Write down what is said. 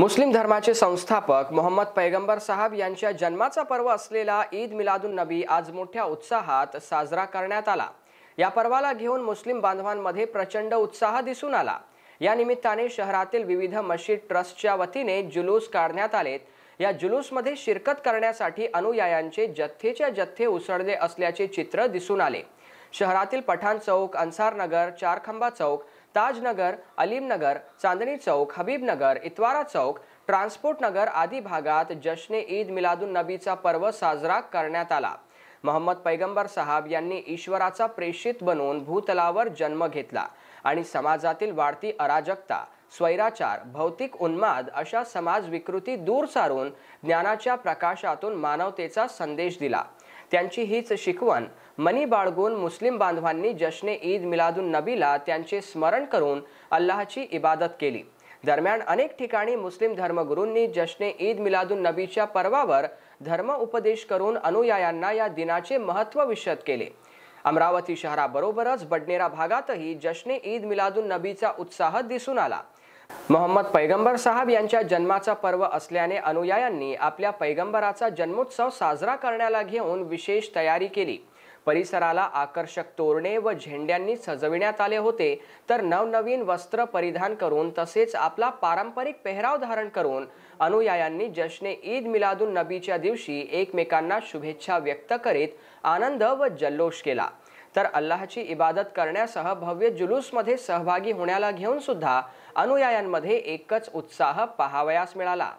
मुस्लिम धर्माचे संस्थापक मोहम्मद पैगंबर साहब यांच्या जन्माचा पर्व असलेला ईद मिलादुन नबी आज मोठ्या उत्साहात साजरा करण्यात आला या पर्वाला घेऊन मुस्लिम बांधवांमध्ये प्रचंड उत्साह दिसून आला या निमित्ताने शहरातील विविध मशीद ट्रस्टच्या वतीने जुलूस काढण्यात आले या जुलूसमध्ये शिरकत करण्यासाठी अनुयायांचे जथ्थेच्या जथ्थे उसळले असल्याचे चित्र दिसून आले शहरातील पठाण चौक अन्सार नगर चारखंबा चौक ताजनगर अलीमनगर चांदणी चौक हबीबनगर इतवारा चौक ट्रान्सपोर्ट नगर आदी भागात जश्ने ईद मिलादुन नबीचा पर्व साजरा करण्यात आला मोहम्मद पैगंबर साहब यांनी ईश्वराचा प्रेषित बनून भूतलावर जन्म घेतला आणि समाजातील वाढती अराजकता स्वैराचार भौतिक उन्माद अशा समाज विकृती दूर सारून ज्ञानाच्या प्रकाशातून मानवतेचा संदेश दिला त्यांची हीच शिकवण मनी बाळगून मुस्लिम बांधवांनी जश्ने ईद मिलादुन नबीला त्यांचे स्मरण करून अल्लाची इबादत केली दरम्यान अनेक ठिकाणी मुस्लिम धर्मगुरूंनी जश्ने ईद मिलादुन नबीच्या पर्वावर धर्म उपदेश करून अनुयायांना या दिनाचे महत्त्व विशद केले अमरावती शहराबरोबरच बडनेरा भागातही जश्ने ईद मिलादुन नबीचा उत्साह दिसून आला मोहम्मद पैगंबर साहब यांच्या जन्माचा पर्व असल्याने अनुयायांनी आपल्या पैगंबराचा जन्मोत्सव साजरा करण्याला घेऊन विशेष तयारी केली परिसराला आकर्षक तोरणे व झेंड्यांनी सजविण्यात आले होते तर नवनवीन वस्त्र परिधान करून तसेच आपला पारंपरिक पेहराव धारण करून अनुयायांनी जश्ने ईद मिलादुन नबीच्या दिवशी एकमेकांना शुभेच्छा व्यक्त करीत आनंद व जल्लोष केला तर अल्लाहची इबादत करण्यासह भव्य जुलूसमध्ये सहभागी होण्याला घेऊन सुद्धा अनुयायांमध्ये एकच उत्साह पाहावयास मिळाला